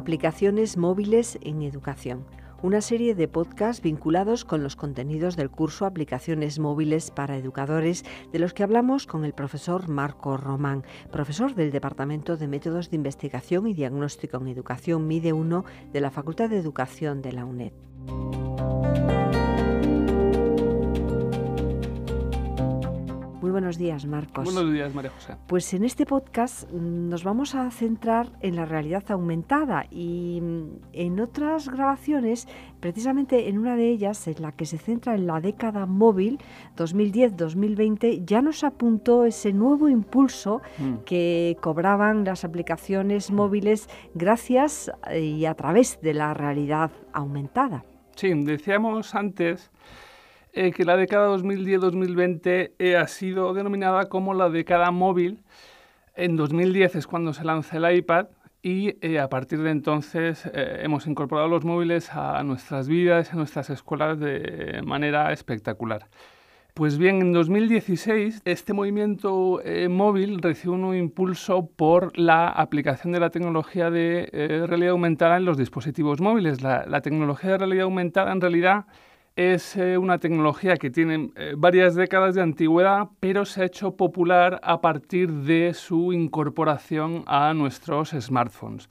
Aplicaciones móviles en educación, una serie de podcasts vinculados con los contenidos del curso Aplicaciones móviles para educadores, de los que hablamos con el profesor Marco Román, profesor del Departamento de Métodos de Investigación y Diagnóstico en Educación MIDE 1 de la Facultad de Educación de la UNED. Muy buenos días, Marcos. Buenos días, María José. Pues en este podcast nos vamos a centrar en la realidad aumentada y mm, en otras grabaciones, precisamente en una de ellas, en la que se centra en la década móvil 2010-2020, ya nos apuntó ese nuevo impulso mm. que cobraban las aplicaciones móviles gracias eh, y a través de la realidad aumentada. Sí, decíamos antes eh, que la década 2010-2020 eh, ha sido denominada como la década móvil. En 2010 es cuando se lanza el iPad y eh, a partir de entonces hemos incorporado los móviles a nuestras vidas, a nuestras escuelas de manera espectacular. Pues bien, en 2016 este movimiento móvil recibió un impulso por la aplicación de la tecnología de realidad aumentada en los dispositivos móviles. la, tecnología de realidad aumentada en realidad es eh, una tecnología que tiene eh, varias décadas de antigüedad, pero se ha hecho popular a partir de su incorporación a nuestros smartphones.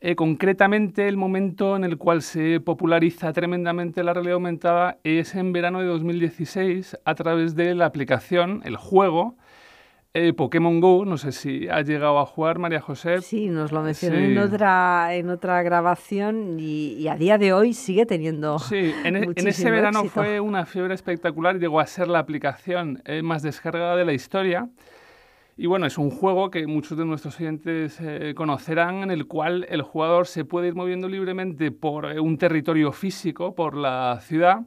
Eh, concretamente, el momento en el cual se populariza tremendamente la realidad aumentada es en verano de 2016 a través de la aplicación, el juego, Pokémon Go, no sé si ha llegado a jugar María José. Sí, nos lo mencionó en, otra, en otra grabación y, a día de hoy sigue teniendo. Sí, en, e-, ese verano fue una fiebre espectacular, llegó a ser la aplicación eh, más descargada de la historia. Y bueno, es un juego que muchos de nuestros oyentes eh, conocerán, en el cual el jugador se puede ir moviendo libremente por eh, un territorio físico, por la ciudad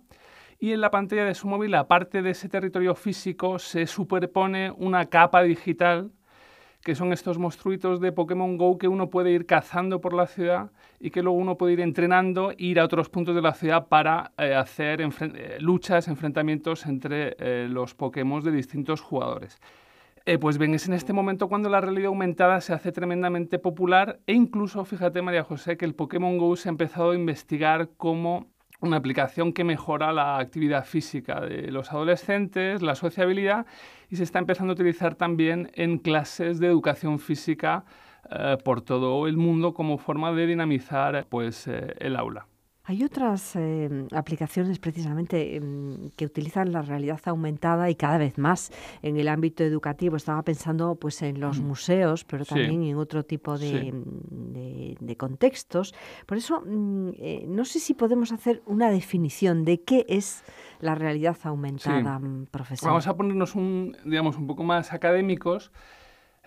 y en la pantalla de su móvil, aparte de ese territorio físico, se superpone una capa digital que son estos monstruitos de Pokémon Go que uno puede ir cazando por la ciudad y que luego uno puede ir entrenando ir a otros puntos de la ciudad para eh, hacer eh, luchas, enfrentamientos entre eh, los Pokémon de distintos jugadores. pues bien, es en este momento cuando la realidad aumentada se hace tremendamente popular e incluso, fíjate María José, que el Pokémon Go se ha empezado a investigar cómo una aplicación que mejora la actividad física de los adolescentes, la sociabilidad y se está empezando a utilizar también en clases de educación física eh, por todo el mundo como forma de dinamizar pues, eh, el aula. Hay otras em, aplicaciones precisamente em, que utilizan la realidad aumentada y cada vez más en el ámbito educativo. Estaba pensando pues en los mm. museos, pero también en otro tipo de, em, contextos. Por eso mm, eh, no sé si podemos hacer una definición de qué es la realidad aumentada, mm, profesor. Vamos a ponernos un, digamos, un poco más académicos.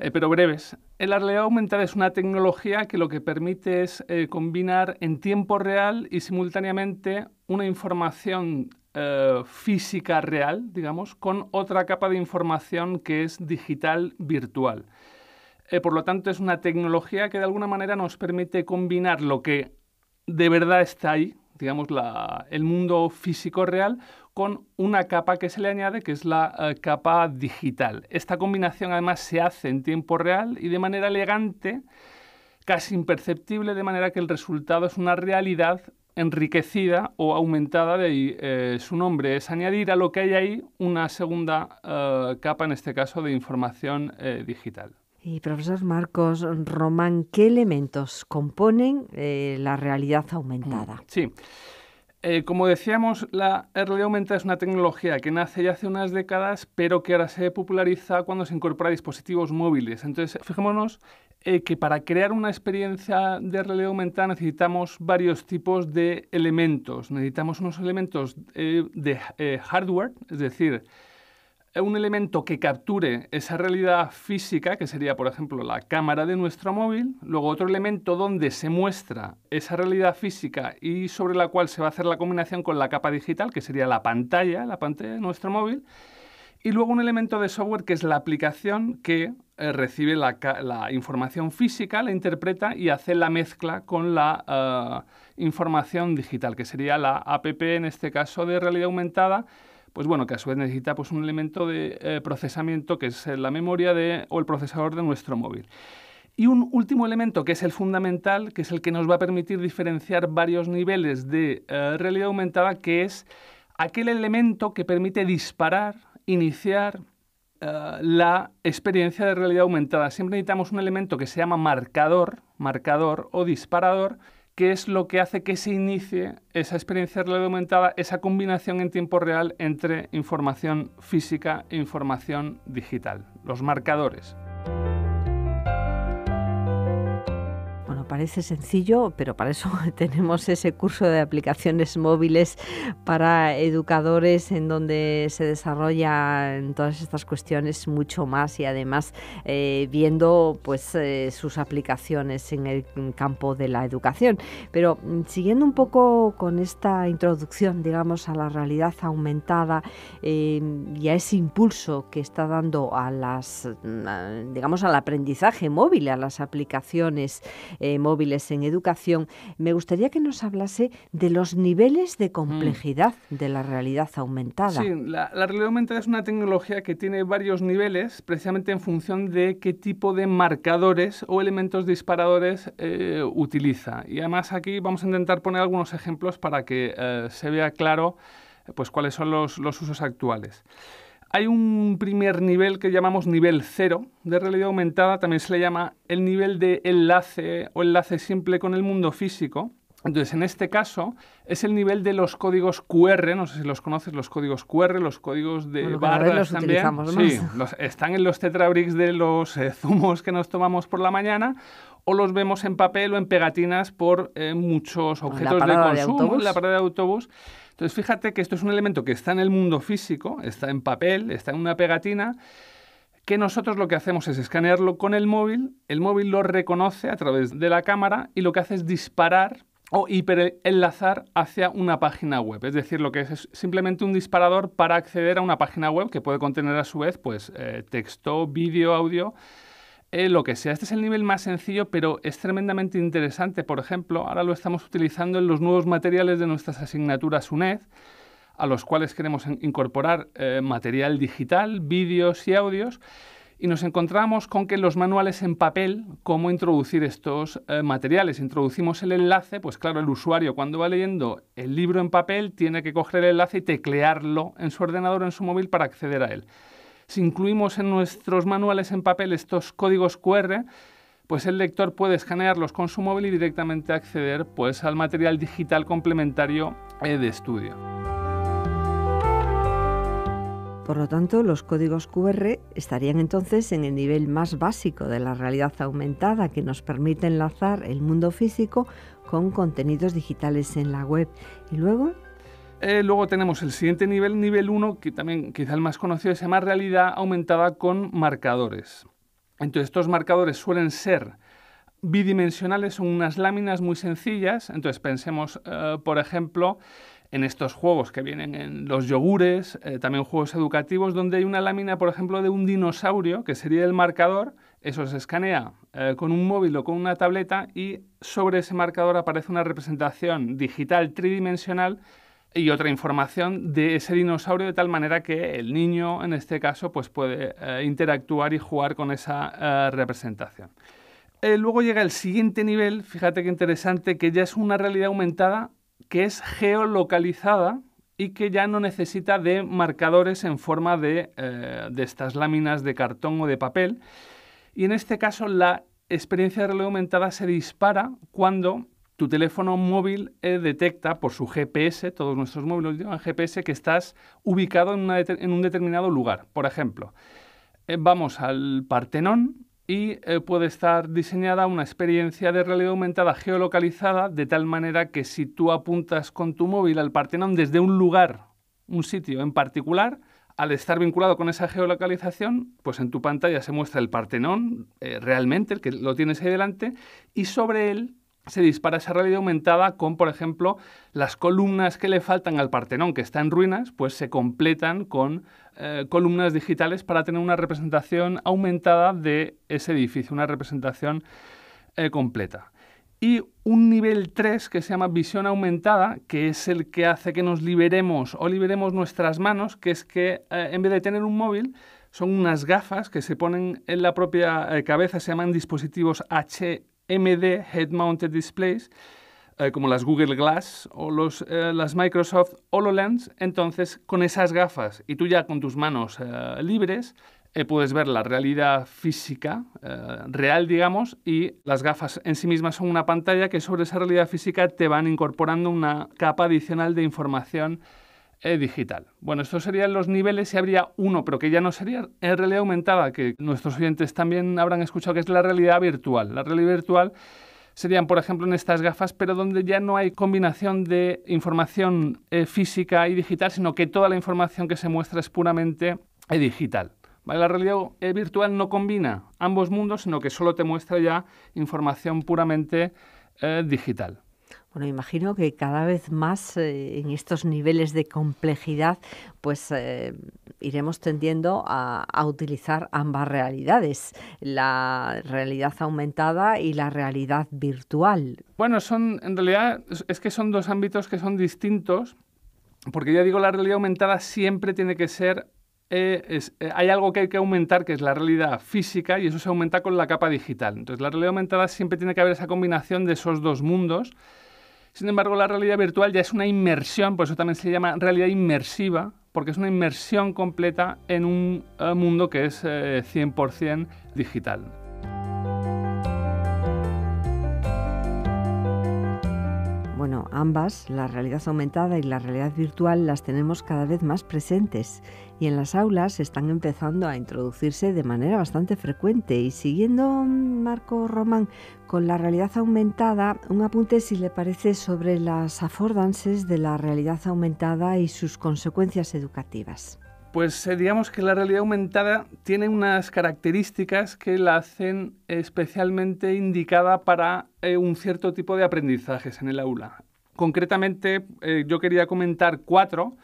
Eh, pero breves. El realidad aumentada es una tecnología que lo que permite es eh, combinar en tiempo real y simultáneamente una información eh, física real, digamos, con otra capa de información que es digital virtual. por lo tanto, es una tecnología que de alguna manera nos permite combinar lo que de verdad está ahí, digamos, el mundo físico real con una capa que se le añade, que es la eh, capa digital. Esta combinación además se hace en tiempo real y de manera elegante, casi imperceptible, de manera que el resultado es una realidad enriquecida o aumentada de ahí, eh, su nombre. Es añadir a lo que hay ahí una segunda eh, capa, en este caso, de información digital. Y profesor Marcos Román, ¿qué elementos componen eh, la realidad aumentada? Mm, sí. Eh, como decíamos, la realidad aumentada es una tecnología que nace ya hace unas décadas, pero que ahora se populariza cuando se incorpora a dispositivos móviles. Entonces, fijémonos eh, que para crear una experiencia de realidad aumentada necesitamos varios tipos de elementos. Necesitamos unos elementos de hardware, es decir, un elemento que capture esa realidad física, que sería, por ejemplo, la cámara de nuestro móvil, luego otro elemento donde se muestra esa realidad física y sobre la cual se va a hacer la combinación con la capa digital, que sería la pantalla, la pantalla de nuestro móvil, y luego un elemento de software que es la aplicación que eh, recibe la, información física, la interpreta y hace la mezcla con la eh, información digital, que sería la app, en este caso, de realidad aumentada, pues bueno, que a su vez necesita pues, un elemento de eh, procesamiento que es eh, la memoria de, o el procesador de nuestro móvil. Y un último elemento que es el fundamental, que es el que nos va a permitir diferenciar varios niveles de eh, realidad aumentada, que es aquel elemento que permite disparar, iniciar la experiencia de realidad aumentada. Siempre necesitamos un elemento que se llama marcador, marcador o disparador, qué es lo que hace que se inicie esa experiencia realidad aumentada, esa combinación en tiempo real entre información física e información digital, los marcadores. parece sencillo, pero para eso tenemos ese curso de aplicaciones móviles para educadores en donde se desarrollan todas estas cuestiones mucho más y además eh, viendo pues eh, sus aplicaciones en el campo de la educación. Pero mm, siguiendo un poco con esta introducción, digamos, a la realidad aumentada em, y a ese impulso que está dando a las, mm, digamos, al aprendizaje móvil, a las aplicaciones eh, móviles en educación, me gustaría que nos hablase de los niveles de complejidad mm. de la realidad aumentada. Sí, la, realidad aumentada es una tecnología que tiene varios niveles, precisamente en función de qué tipo de marcadores o elementos disparadores eh, utiliza. Y además aquí vamos a intentar poner algunos ejemplos para que eh, se vea claro pues, cuáles son los usos actuales. Hay un primer nivel que llamamos nivel cero de realidad aumentada, también se le llama el nivel de enlace o enlace simple con el mundo físico. Entonces, en este caso, es el nivel de los códigos QR, no sé si los conoces, los códigos QR, los códigos de barras también. Sí, están en los tetrabricks de los eh, zumos que nos tomamos por la mañana o los vemos en papel o en pegatinas por eh, muchos objetos de consumo, en la parada de autobús. Entonces, fíjate que esto es un elemento que está en el mundo físico, está en papel, está en una pegatina, que nosotros lo que hacemos es escanearlo con el móvil, el móvil lo reconoce a través de la cámara y lo que hace es disparar o hiperenlazar hacia una página web. Es decir, lo que es, simplemente un disparador para acceder a una página web que puede contener a su vez pues, eh, texto, vídeo, audio. Eh, lo que sea. Este es el nivel más sencillo, pero es tremendamente interesante. Por ejemplo, ahora lo estamos utilizando en los nuevos materiales de nuestras asignaturas UNED, a los cuales queremos incorporar eh, material digital, vídeos y audios. Y nos encontramos con que los manuales en papel, cómo introducir estos eh, materiales. Introducimos el enlace, pues claro, el usuario cuando va leyendo el libro en papel tiene que coger el enlace y teclearlo en su ordenador o en su móvil para acceder a él. Si incluimos en nuestros manuales en papel estos códigos QR, pues el lector puede escanearlos con su móvil y directamente acceder pues, al material digital complementario eh, de estudio. Por lo tanto, los códigos QR estarían entonces en el nivel más básico de la realidad aumentada que nos permite enlazar el mundo físico con contenidos digitales en la web y luego eh, luego tenemos el siguiente nivel, nivel 1, que también quizá el más conocido, se llama realidad aumentada con marcadores. Entonces, estos marcadores suelen ser bidimensionales, son unas láminas muy sencillas. Entonces, pensemos, eh, por ejemplo, en estos juegos que vienen en los yogures, eh, también juegos educativos, donde hay una lámina, por ejemplo, de un dinosaurio, que sería el marcador, eso se escanea con un móvil o con una tableta y sobre ese marcador aparece una representación digital tridimensional y otra información de ese dinosaurio de tal manera que el niño, en este caso, pues puede eh, interactuar y jugar con esa eh, representación. Eh, luego llega el siguiente nivel, fíjate qué interesante, que ya es una realidad aumentada que es geolocalizada y que ya no necesita de marcadores en forma de, de estas láminas de cartón o de papel. Y en este caso la experiencia de realidad aumentada se dispara cuando tu teléfono móvil eh, detecta por su GPS, todos nuestros móviles llevan GPS, que estás ubicado en, un determinado lugar. Por ejemplo, eh, vamos al Partenón y eh, puede estar diseñada una experiencia de realidad aumentada geolocalizada de tal manera que si tú apuntas con tu móvil al Partenón desde un lugar, un sitio en particular, al estar vinculado con esa geolocalización, pues en tu pantalla se muestra el Partenón, realmente, el que lo tienes ahí delante, y sobre él se dispara esa realidad aumentada con, por ejemplo, las columnas que le faltan al Partenón, que está en ruinas, pues se completan con eh, columnas digitales para tener una representación aumentada de ese edificio, una representación eh, completa. Y un nivel 3 que se llama visión aumentada, que es el que hace que nos liberemos o liberemos nuestras manos, que es que eh, en vez de tener un móvil, son unas gafas que se ponen en la propia cabeza, se llaman dispositivos H MD Head Mounted Displays, eh, como las Google Glass o los, eh, las Microsoft HoloLens, entonces con esas gafas y tú ya con tus manos eh, libres puedes ver la realidad física, real digamos, y las gafas en sí mismas son una pantalla que sobre esa realidad física te van incorporando una capa adicional de información eh, digital. Bueno, estos serían los niveles y habría uno, pero que ya no sería en realidad aumentada, que nuestros oyentes también habrán escuchado, que es la realidad virtual. La realidad virtual serían, por ejemplo, en estas gafas, pero donde ya no hay combinación de información eh, física y digital, sino que toda la información que se muestra es puramente eh, digital. La realidad virtual no combina ambos mundos, sino que solo te muestra ya información puramente digital. Bueno, imagino que cada vez más eh, en estos niveles de complejidad, pues eh, iremos tendiendo a, utilizar ambas realidades, la realidad aumentada y la realidad virtual. Bueno, son en realidad es que son dos ámbitos que son distintos, porque ya digo la realidad aumentada siempre tiene que ser eh, hay algo que hay que aumentar, que es la realidad física, y eso se aumenta con la capa digital. Entonces, la realidad aumentada siempre tiene que haber esa combinación de esos dos mundos. Sin embargo, la realidad virtual ya es una inmersión, por eso también se llama realidad inmersiva, porque es una inmersión completa en un eh, mundo que es 100% eh, digital. ambas, la realidad aumentada y la realidad virtual, las tenemos cada vez más presentes y en las aulas están empezando a introducirse de manera bastante frecuente. Y siguiendo Marco Román con la realidad aumentada, un apunte si le parece sobre las afordances de la realidad aumentada y sus consecuencias educativas. Pues eh, digamos que la realidad aumentada tiene unas características que la hacen especialmente indicada para eh, un cierto tipo de aprendizajes en el aula. Concretamente, eh, yo quería comentar cuatro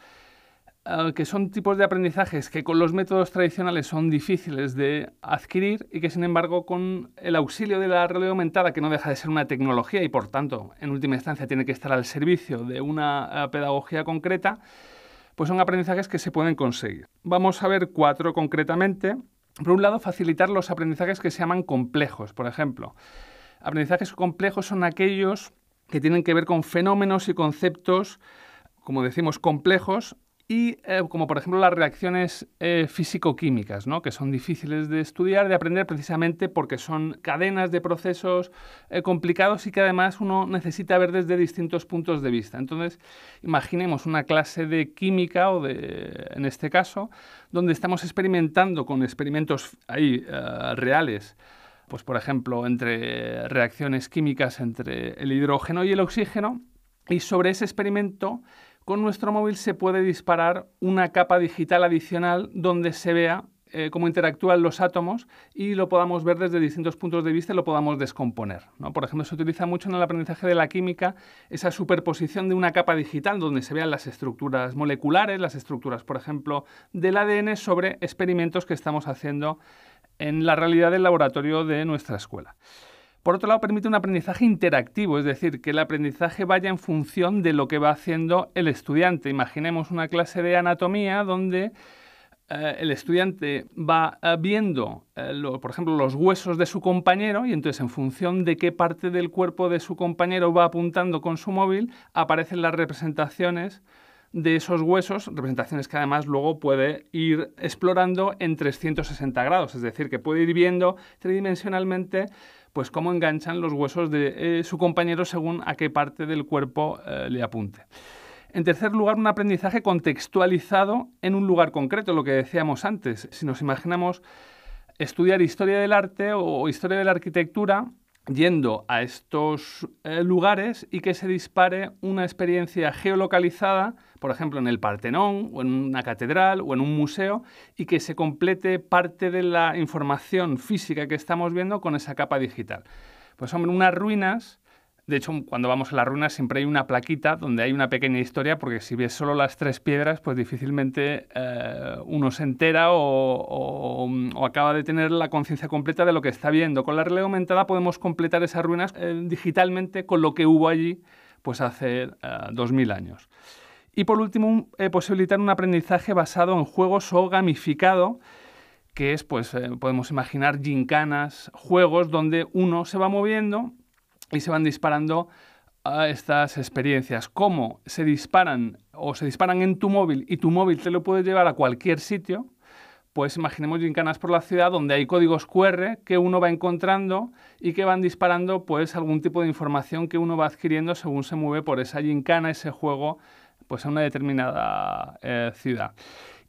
eh, que son tipos de aprendizajes que con los métodos tradicionales son difíciles de adquirir y que sin embargo con el auxilio de la realidad aumentada, que no deja de ser una tecnología y por tanto en última instancia tiene que estar al servicio de una eh, pedagogía concreta, pues son aprendizajes que se pueden conseguir. Vamos a ver cuatro concretamente. Por un lado, facilitar los aprendizajes que se llaman complejos, por ejemplo. Aprendizajes complejos son aquellos que tienen que ver con fenómenos y conceptos, como decimos, complejos y eh, como por ejemplo las reacciones eh, físico-químicas, ¿no? que son difíciles de estudiar, de aprender precisamente porque son cadenas de procesos eh, complicados y que además uno necesita ver desde distintos puntos de vista. Entonces, imaginemos una clase de química o de, en este caso, donde estamos experimentando con experimentos reales pues por ejemplo, entre reacciones químicas entre el hidrógeno y el oxígeno. Y sobre ese experimento, con nuestro móvil se puede disparar una capa digital adicional donde se vea eh, cómo interactúan los átomos y lo podamos ver desde distintos puntos de vista y lo podamos descomponer. Por ejemplo, se utiliza mucho en el aprendizaje de la química esa superposición de una capa digital donde se vean las estructuras moleculares, las estructuras, por ejemplo, del ADN sobre experimentos que estamos haciendo en la realidad del laboratorio de nuestra escuela. Por otro lado, permite un aprendizaje interactivo, es decir, que el aprendizaje vaya en función de lo que va haciendo el estudiante. Imaginemos una clase de anatomía donde eh, el estudiante va eh, viendo, eh, por ejemplo, los huesos de su compañero y entonces en función de qué parte del cuerpo de su compañero va apuntando con su móvil, aparecen las representaciones de esos huesos, representaciones que además luego puede ir explorando en 360 grados, es decir, que puede ir viendo tridimensionalmente pues cómo enganchan los huesos de eh, su compañero según a qué parte del cuerpo eh, le apunte. En tercer lugar, un aprendizaje contextualizado en un lugar concreto, lo que decíamos antes. Si nos imaginamos estudiar historia del arte o historia de la arquitectura, yendo a estos eh, lugares y que se dispare una experiencia geolocalizada por ejemplo, en el Partenón o en una catedral o en un museo y que se complete parte de la información física que estamos viendo con esa capa digital. Pues hombre, unas ruinas, de hecho, cuando vamos a las ruinas siempre hay una plaquita donde hay una pequeña historia, porque si ves solo las tres piedras, pues difícilmente eh, uno se entera o, acaba de tener la conciencia completa de lo que está viendo. Con la realidad aumentada podemos completar esas ruinas eh, digitalmente con lo que hubo allí pues hace eh, dos 2.000 años. Y por último, eh, posibilitar un aprendizaje basado en juegos o gamificado, que es, pues, eh, podemos imaginar gincanas, juegos donde uno se va moviendo y se van disparando estas experiencias. Cómo se disparan o se disparan en tu móvil y tu móvil te lo puede llevar a cualquier sitio, pues imaginemos gincanas por la ciudad donde hay códigos QR que uno va encontrando y que van disparando pues algún tipo de información que uno va adquiriendo según se mueve por esa gincana, ese juego pues, a una determinada eh, ciudad.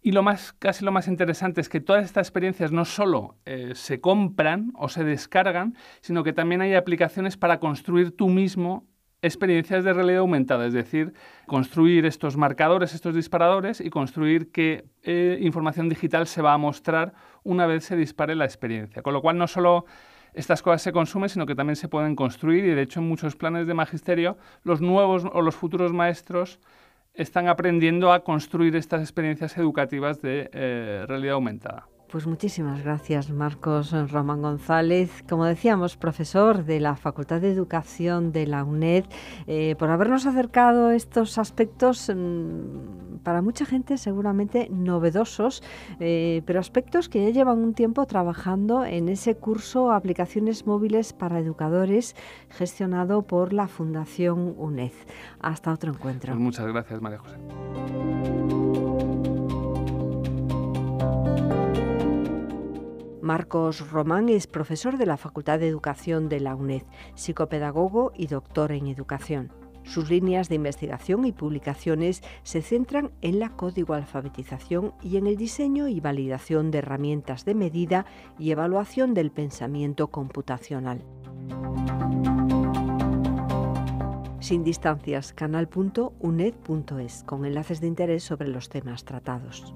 Y lo más, casi lo más interesante es que todas estas experiencias no solo eh, se compran o se descargan, sino que también hay aplicaciones para construir tú mismo experiencias de realidad aumentada, es decir, construir estos marcadores, estos disparadores y construir qué eh, información digital se va a mostrar una vez se dispare la experiencia. Con lo cual no solo estas cosas se consumen, sino que también se pueden construir y de hecho en muchos planes de magisterio los nuevos o los futuros maestros están aprendiendo a construir estas experiencias educativas de eh, realidad aumentada. Pues muchísimas gracias, Marcos Román González, como decíamos, profesor de la Facultad de Educación de la UNED, eh, por habernos acercado estos aspectos. Mm, para mucha gente seguramente novedosos, eh, pero aspectos que ya llevan un tiempo trabajando en ese curso Aplicaciones móviles para educadores gestionado por la Fundación UNED. Hasta otro encuentro. Pues muchas gracias, María José. Marcos Román es profesor de la Facultad de Educación de la UNED, psicopedagogo y doctor en educación. Sus líneas de investigación y publicaciones se centran en la código alfabetización y en el diseño y validación de herramientas de medida y evaluación del pensamiento computacional. Sin distancias, canal.uned.es, con enlaces de interés sobre los temas tratados.